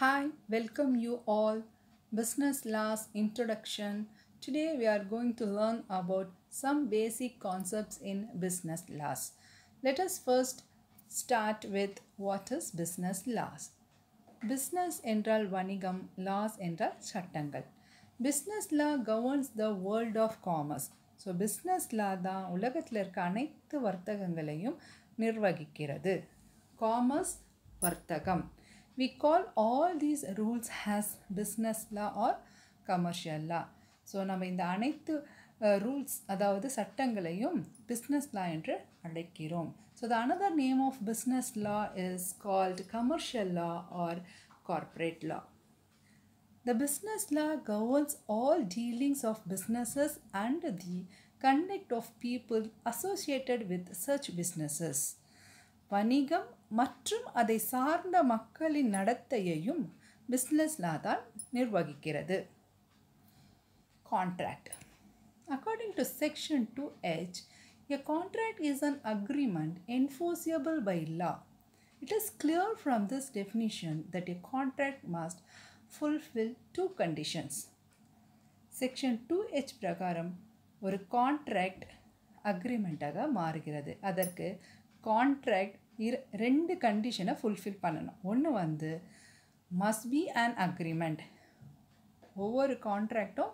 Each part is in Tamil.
Hi, welcome you all. Business Laws Introduction. Today we are going to learn about some basic concepts in business laws. Let us first start with what is business laws. Business என்றால் வணிகம் லாஸ் என்றால் சட்டங்கள் business law governs the world of commerce so business law தான் உலகத்தில் இருக்க அனைத்து வர்த்தகங்களையும் நிர்வகிக்கிறது காமர்ஸ் வர்த்தகம் We call all these rules as business law or commercial law. so நம்ம இந்த அனைத்து ரூல்ஸ் அதாவது சட்டங்களையும் business law என்று அழைக்கிறோம் So, the another name of business law is called commercial law or corporate law. The business law governs all dealings of businesses and the conduct of people associated with such businesses. வணிகம் மற்றும் அதை சார்ந்த மக்களின் நடத்தையையும் பிஸ்னஸ் லா தான் நிர்வகிக்கிறது contract according to section two H a contract is an agreement enforceable by law it is clear from this definition that a contract must fulfil two conditions section two H பிரகாரம் ஒரு கான்ட்ராக்ட் அக்ரிமெண்ட்டாக மாறுகிறது அதற்கு கான்ட்ராக்ட் இரு ரெண்டு கண்டிஷனை ஃபுல்ஃபில் பண்ணணும் ஒன்று வந்து மஸ்ட் பி அண்ட் அக்ரிமெண்ட் ஒவ்வொரு கான்ட்ராக்டும்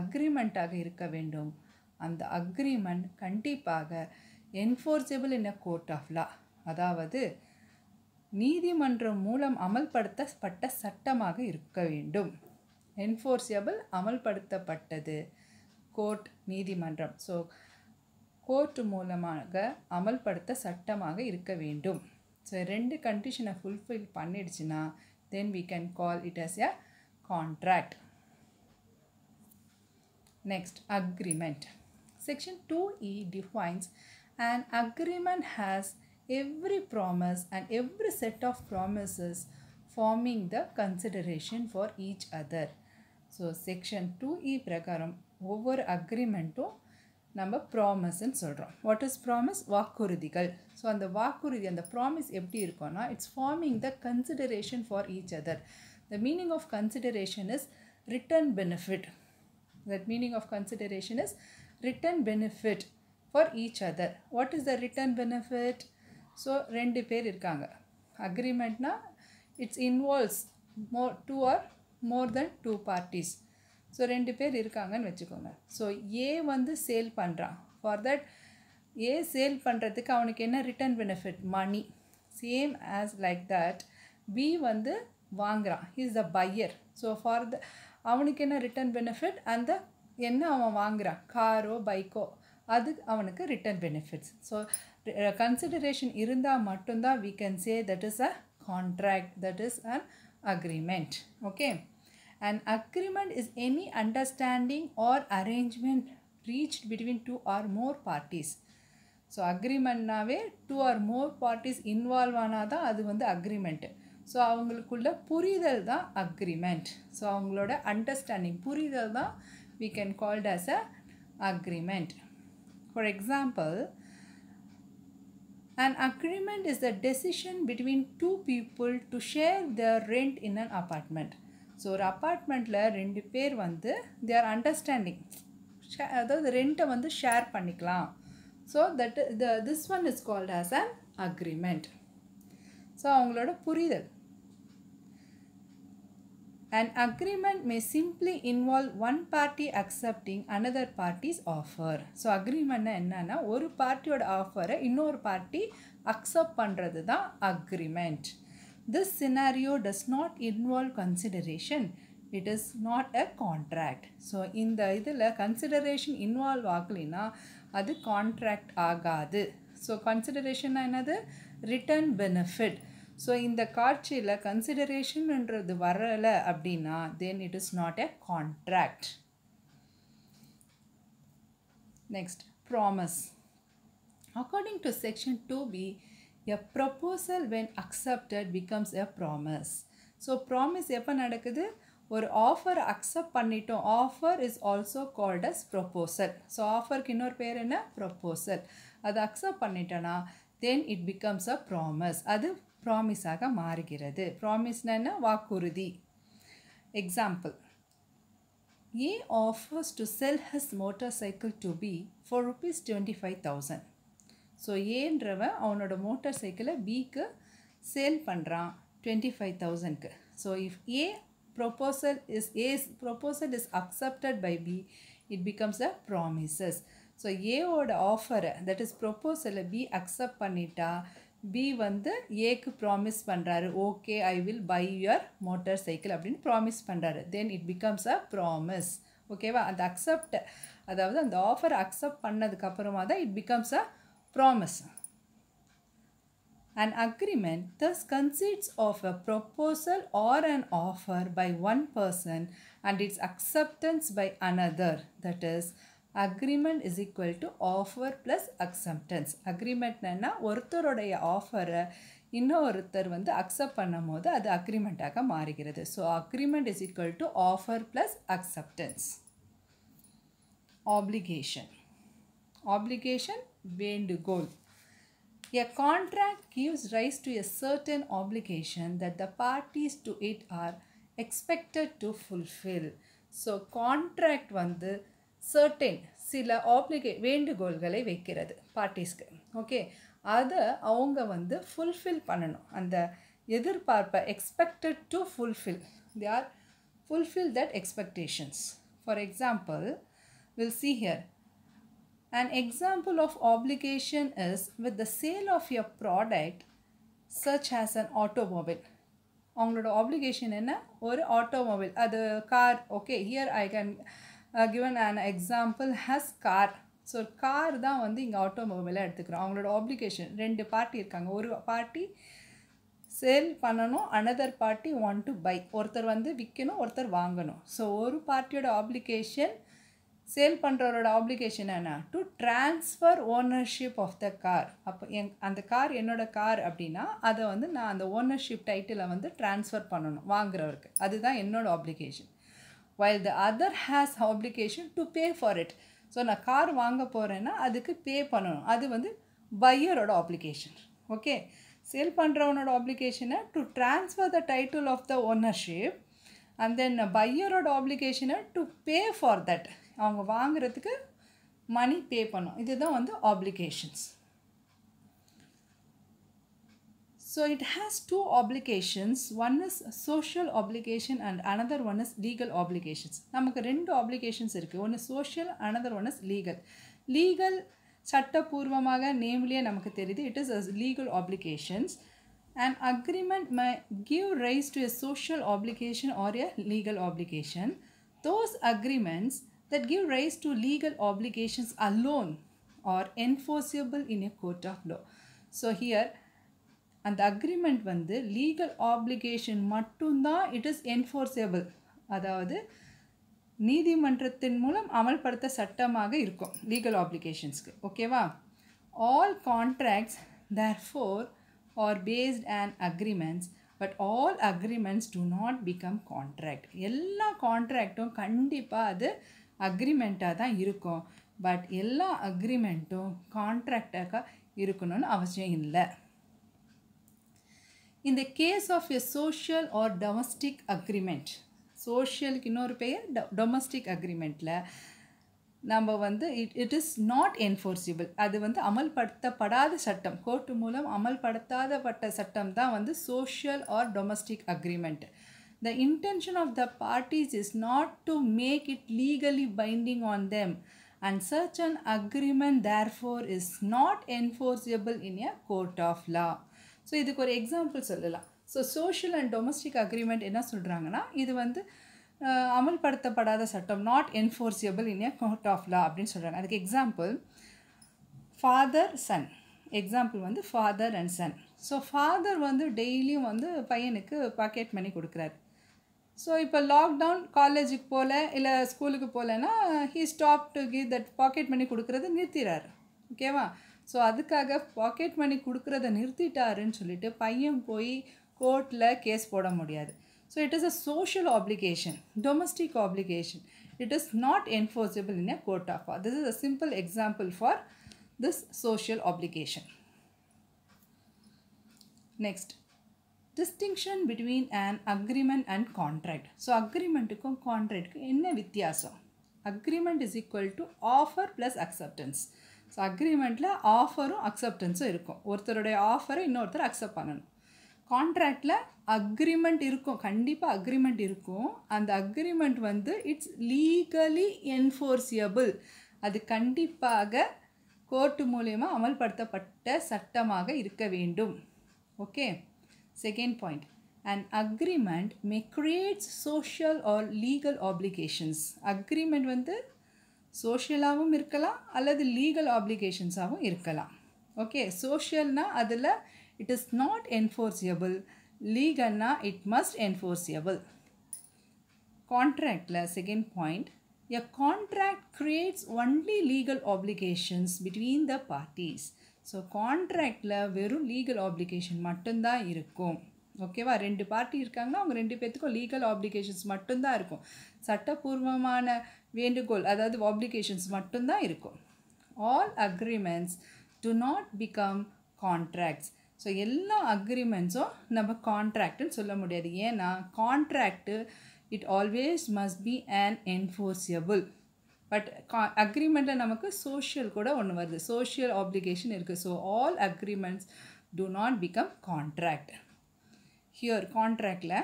அக்ரிமெண்ட்டாக இருக்க வேண்டும் அந்த அக்ரிமெண்ட் கண்டிப்பாக enforceable in a court of law அதாவது நீதிமன்றம் மூலம் அமல்படுத்தப்பட்ட சட்டமாக இருக்க வேண்டும் என்ஃபோர்சபிள் அமல்படுத்தப்பட்டது கோர்ட் நீதிமன்றம் ஸோ கோர்ட் மூலமாக அமல்படுத்த சட்டமாக இருக்க வேண்டும் ஸோ ரெண்டு கண்டிஷனை ஃபுல்ஃபில் பண்ணிடுச்சுன்னா then we can call it as a contract next agreement section two E defines and agreement has promise and every set of promises forming the consideration for each other so section two E பிரகாரம் ஒவ்வொரு அக்ரிமெண்ட்டும் நம்ம ப்ராமிஸ்ன்னு சொல்கிறோம் வாட் இஸ் ப்ராமிஸ் வாக்குறுதிகள் ஸோ அந்த வாக்குறுதி அந்த ப்ராமிஸ் எப்படி இருக்கும்னா it's forming the consideration for each other the meaning of consideration is return benefit that meaning of consideration is return benefit for each other what is the return benefit so ரெண்டு பேர் இருக்காங்க அக்ரிமெண்ட்னால் it's involves more two or more than two parties so ரெண்டு பேர் இருக்காங்கன்னு வச்சுக்கோங்க ஸோ ஏ வந்து சேல் பண்ணுறான் ஃபார் தட் ஏ சேல் பண்ணுறதுக்கு அவனுக்கு என்ன return benefit money same as like that B வந்து வாங்குகிறான் is the buyer so for the அவனுக்கு என்ன ரிட்டர்ன் பெனிஃபிட் அந்த என்ன அவன் வாங்குகிறான் காரோ பைக்கோ அது அவனுக்கு ரிட்டர்ன் பெனிஃபிட்ஸ் ஸோ கன்சிடரேஷன் இருந்தால் மட்டும்தான் we can say that is a contract that is an agreement okay An agreement is any understanding or arrangement reached between two or more parties. So, agreement nave two or more parties involve one anada, adu vandu agreement. So, avangalukkulla puridal da agreement. So, avangaloda understanding puri dala we can call it as a agreement. For example, an agreement is the decision between two people to share their rent in an apartment. So ஒரு அப்பார்ட்மெண்ட்டில் ரெண்டு பேர் வந்து தே ஆர் அண்டர்ஸ்டாண்டிங் ஷே அதாவது ரெண்ட்டை வந்து ஷேர் பண்ணிக்கலாம் so that the this one is called as an agreement so அவங்களோட புரிதல் and agreement may simply involve one party accepting another party's offer so அக்ரிமெண்ட்னா என்னன்னா ஒரு பார்ட்டியோட ஆஃபரை இன்னொரு பார்ட்டி அக்செப்ட் பண்ணுறது தான் agreement This scenario does not involve consideration. It is not a contract so இந்த இதில் கன்சிடரேஷன் இன்வால்வ் ஆகலைன்னா அது கான்ட்ராக்ட் ஆகாது ஸோ கன்சிடரேஷன் என்னது ரிட்டர்ன் பெனிஃபிட் ஸோ இந்த காட்சியில் கன்சிடரேஷன்ன்றது வரலை அப்படின்னா then it is not a contract next promise according to section two B a proposal when accepted becomes a promise so promise எப்போ நடக்குது ஒரு ஆஃபர் அக்செப்ட் பண்ணிட்டோம் offer is also called as proposal so ஆஃபருக்கு இன்னொரு பேர் என்ன ப்ரொப்போசல் அதை அக்செப்ட் பண்ணிட்டோன்னா then it becomes a promise அது ப்ராமிஸாக மாறுகிறது ப்ராமிஸ்னா என்ன வாக்குறுதி example A offers to sell his motorcycle to B for rupees twenty five thousand so ஏன்றவன் அவனோட மோட்டார் சைக்கிளை பிக்கு சேல் பண்ணுறான் டுவெண்ட்டி ஃபைவ் தௌசண்ட்க்கு so if A proposal is as proposal is accepted by B it becomes a promises so ஏவோட ஆஃபரை தட் இஸ் ப்ரொப்போசலை பி அக்செப்ட் பண்ணிட்டா பி வந்து ஏக்கு ப்ராமிஸ் பண்ணுறாரு okay I will buy your motorcycle அப்படின்னு ப்ராமிஸ் பண்ணுறாரு then it becomes a promise ஓகேவா அந்த அக்செப்ட் அதாவது அந்த ஆஃபர் அக்செப்ட் பண்ணதுக்கப்புறமா தான் it becomes a promise. An agreement thus consists of a proposal or an offer by one person and its acceptance by another. That is, agreement is equal to offer plus acceptance அக்ரிமெண்ட்னா ஒருத்தருடைய ஆஃபரை இன்னொருத்தர் வந்து அக்செப்ட் பண்ணும் போது அது அக்ரிமெண்ட்டாக மாறுகிறது so agreement is equal to offer plus acceptance obligation obligation வேண்டுகோள் A contract gives rise to a certain obligation that the parties to it are expected to fulfill. So contract வந்து சர்டைன் சில ஆப்ளிகே வேண்டுகோள்களை வைக்கிறது பார்ட்டிஸ்க்கு ஓகே அதை அவங்க வந்து ஃபுல்ஃபில் பண்ணணும் அந்த எதிர்பார்ப்பை expected to fulfil they are fulfil that expectations for example will see here An example of obligation is with the sale of your product such as an automobile. அவங்களோட ஆப்ளிகேஷன் என்ன ஒரு ஆட்டோமொபைல் அது car okay here I can given an example as car so car தான் வந்து இங்கே ஆட்டோமொபைலாக எடுத்துக்கிறோம் அவங்களோட ஆப்ளிகேஷன் ரெண்டு பார்ட்டி இருக்காங்க ஒரு பார்ட்டி சேல் பண்ணணும் another party one to buy ஒருத்தர் வந்து விற்கணும் ஒருத்தர் வாங்கணும் ஸோ ஒரு பார்ட்டியோட ஆப்ளிகேஷன் சேல் பண்ணுறவரோட ஆப்ளிகேஷன் என்ன to transfer ownership of the car அப்போ எங் அந்த கார் என்னோடய கார் அப்படின்னா அதை வந்து நான் அந்த ஓனர்ஷிப் டைட்டிலை வந்து ட்ரான்ஸ்ஃபர் பண்ணணும் வாங்குறவருக்கு அதுதான் என்னோடய obligation while the other has obligation to pay for it so நான் கார் வாங்க போகிறேன்னா அதுக்கு பே பண்ணணும் அது வந்து பையரோட ஆப்ளிகேஷன் ஓகே சேல் பண்ணுறவனோட ஆப்ளிகேஷனை to transfer the title of the ownership and then பையரோட ஆப்ளிகேஷனை டு பே ஃபார் தட் அவங்க வாங்குறதுக்கு மணி பே பண்ணும் இதுதான் வந்து obligations so it has two obligations one is social obligation and another one is legal obligations நமக்கு ரெண்டு ஆப்ளிகேஷன்ஸ் இருக்குது ஒன்று social another one is legal legal சட்டபூர்வமாக நேம்லேயே நமக்கு தெரியுது it is as legal obligations an agreement may give rise to a social obligation or a legal obligation. Those agreements that give rise to legal obligations alone or enforceable in a court of law. So here அந்த அக்ரிமெண்ட் வந்து லீகல் ஆப்ளிகேஷன் மட்டும்தான் இட் இஸ் என்ஃபோர்ஸபிள் அதாவது நீதிமன்றத்தின் மூலம் அமல்படுத்த சட்டமாக இருக்கும் லீகல் ஆப்ளிகேஷன்ஸ்க்கு ஓகேவா all contracts therefore are based and agreements but all agreements do not become contract எல்லா கான்ட்ராக்டும் கண்டிப்பாக அது அக்ரிமெண்ட்டாக தான் இருக்கும் பட் எல்லா அக்ரிமெண்ட்டும் கான்ட்ராக்டாக இருக்கணும்னு அவசியம் இல்லை இந்த case of a social or domestic agreement சோஷியலுக்கு இன்னொரு பெயர் டொ டொமஸ்டிக் அக்ரிமெண்ட்டில் நம்ம வந்து it it is not enforceable அது வந்து அமல்படுத்தப்படாத சட்டம் கோர்ட்டு மூலம் அமல்படுத்தாதப்பட்ட சட்டம் தான் வந்து social or domestic agreement The intention of the parties is not to make it legally binding on them and such an agreement therefore is not enforceable in a court of law so இதுக்கு ஒரு எக்ஸாம்பிள் சொல்லலாம் so social and domestic agreement என்ன சொல்கிறாங்கன்னா இது வந்து அமல்படுத்தப்படாத சட்டம் not enforceable in a court of law அப்படின்னு சொல்கிறாங்க அதுக்கு எக்ஸாம்பிள் ஃபாதர் சன் எக்ஸாம்பிள் வந்து father and son so father வந்து டெய்லியும் வந்து பையனுக்கு பாக்கெட் மணி கொடுக்குறாரு ஸோ இப்போ லாக்டவுன் காலேஜுக்கு போகல இல்லை ஸ்கூலுக்கு போகலன்னா he stop to give that pocket money கொடுக்குறத நிறுத்திடுறாரு ஓகேவா ஸோ அதுக்காக பாக்கெட் மணி கொடுக்குறத நிறுத்திட்டாருன்னு சொல்லிட்டு பையன் போய் கோர்ட்டில் கேஸ் போட முடியாது so it is a social obligation domestic obligation it is not enforceable in a court of this is a simple example for this social obligation next distinction between and agreement and contract so அக்ரிமெண்ட்டுக்கும் கான்ட்ராக்ட்டுக்கும் என்ன வித்தியாசம் agreement is equal to offer plus acceptance so அக்ரிமெண்ட்டில் ஆஃபரும் அக்செப்டன்ஸும் இருக்கும் ஒருத்தருடைய ஆஃபரை இன்னொருத்தர் அக்செப்ட் பண்ணணும் கான்ட்ராக்டில் அக்ரிமெண்ட் இருக்கும் கண்டிப்பாக அக்ரிமெண்ட் இருக்கும் அந்த அக்ரிமெண்ட் வந்து இட்ஸ் லீகலி என்ஃபோர்ஸியபிள் அது கண்டிப்பாக கோர்ட்டு மூலயமா அமல்படுத்தப்பட்ட சட்டமாக இருக்க வேண்டும் okay Second point, an agreement may create social or legal obligations. Agreement வந்து social ஆவும் இருக்கலாம் the legal obligations ஆவும் இருக்கலாம் Okay, social நா adala. it is not enforceable, legal நா it must enforceable. Contract Contractல, second point, a contract creates only legal obligations between the parties. So கான்ட்ராக்டில் வெறும் லீகல் ஆப்ளிகேஷன் மட்டும்தான் இருக்கும் ஓகேவா ரெண்டு பார்ட்டி இருக்காங்கன்னா அவங்க ரெண்டு பேர்த்துக்கும் லீகல் ஆப்ளிகேஷன்ஸ் மட்டும்தான் இருக்கும் சட்டப்பூர்வமான வேண்டுகோள் அதாவது ஆப்ளிகேஷன்ஸ் மட்டும்தான் இருக்கும் all agreements do not become contracts so எல்லா அக்ரிமெண்ட்ஸும் நம்ம கான்ட்ராக்டுன்னு சொல்ல முடியாது ஏன்னா contract it always must be and enforceable but கா அக்ரிமெண்ட்டில் நமக்கு சோஷியல் கூட ஒன்று வருது சோஷியல் ஆப்ளிகேஷன் இருக்குது so all agreements do not become contract here கான்ட்ராக்டில்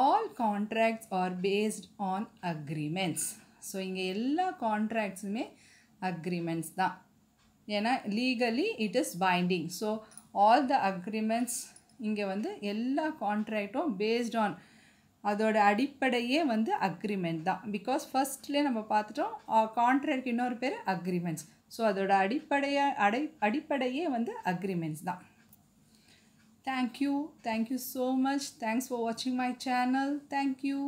all contracts are based on agreements so இங்கே எல்லா கான்ட்ராக்ட்ஸுமே அக்ரிமெண்ட்ஸ் தான் ஏன்னா legally it is binding so all the agreements இங்கே வந்து எல்லா கான்ட்ராக்டும் பேஸ்ட் ஆன் அதோட அடிப்படையே வந்து அக்ரிமெண்ட் தான் பிகாஸ் ஃபஸ்ட்லேயே நம்ம பார்த்துட்டோம் கான்ட்ராக்ட் uh, இன்னொரு பேர் அக்ரிமெண்ட்ஸ் ஸோ அதோட அடிப்படையை அடை அடிப்படையே வந்து அக்ரிமெண்ட்ஸ் தான் thank you thank you so much thanks for வாட்சிங் மை சேனல் தேங்க்யூ